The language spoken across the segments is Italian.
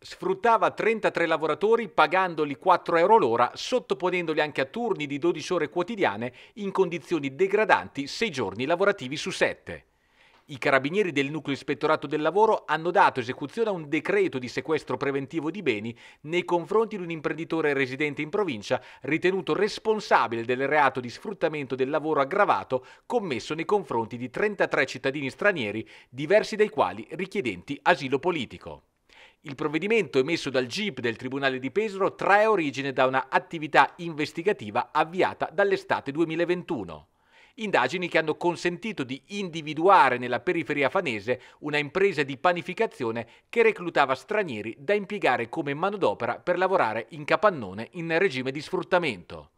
Sfruttava 33 lavoratori pagandoli 4 euro l'ora, sottoponendoli anche a turni di 12 ore quotidiane in condizioni degradanti 6 giorni lavorativi su 7. I carabinieri del nucleo ispettorato del lavoro hanno dato esecuzione a un decreto di sequestro preventivo di beni nei confronti di un imprenditore residente in provincia ritenuto responsabile del reato di sfruttamento del lavoro aggravato commesso nei confronti di 33 cittadini stranieri, diversi dai quali richiedenti asilo politico. Il provvedimento emesso dal GIP del Tribunale di Pesaro trae origine da una attività investigativa avviata dall'estate 2021. Indagini che hanno consentito di individuare nella periferia fanese una impresa di panificazione che reclutava stranieri da impiegare come manodopera per lavorare in capannone in regime di sfruttamento.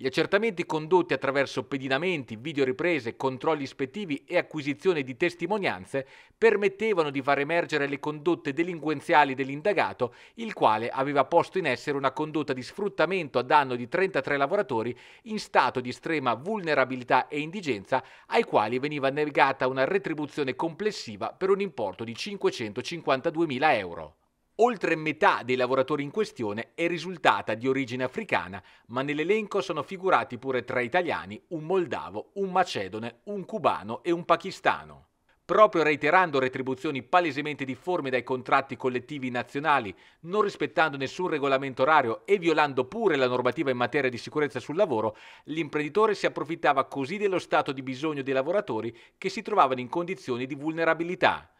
Gli accertamenti condotti attraverso pedinamenti, videoriprese, controlli ispettivi e acquisizione di testimonianze permettevano di far emergere le condotte delinquenziali dell'indagato, il quale aveva posto in essere una condotta di sfruttamento a danno di 33 lavoratori in stato di estrema vulnerabilità e indigenza, ai quali veniva negata una retribuzione complessiva per un importo di 552.000 euro. Oltre metà dei lavoratori in questione è risultata di origine africana, ma nell'elenco sono figurati pure tre italiani, un moldavo, un macedone, un cubano e un pakistano. Proprio reiterando retribuzioni palesemente difformi dai contratti collettivi nazionali, non rispettando nessun regolamento orario e violando pure la normativa in materia di sicurezza sul lavoro, l'imprenditore si approfittava così dello stato di bisogno dei lavoratori che si trovavano in condizioni di vulnerabilità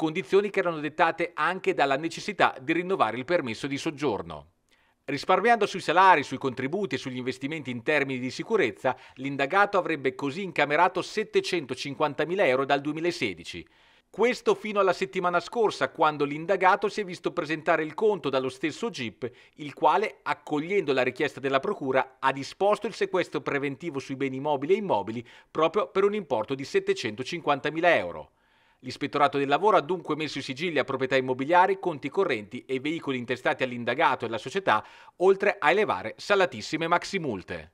condizioni che erano dettate anche dalla necessità di rinnovare il permesso di soggiorno. Risparmiando sui salari, sui contributi e sugli investimenti in termini di sicurezza, l'indagato avrebbe così incamerato 750.000 euro dal 2016. Questo fino alla settimana scorsa, quando l'indagato si è visto presentare il conto dallo stesso GIP, il quale, accogliendo la richiesta della Procura, ha disposto il sequestro preventivo sui beni mobili e immobili proprio per un importo di 750.000 euro. L'ispettorato del lavoro ha dunque messo in sigillo proprietà immobiliari, conti correnti e veicoli intestati all'indagato e alla società, oltre a elevare salatissime maximulte.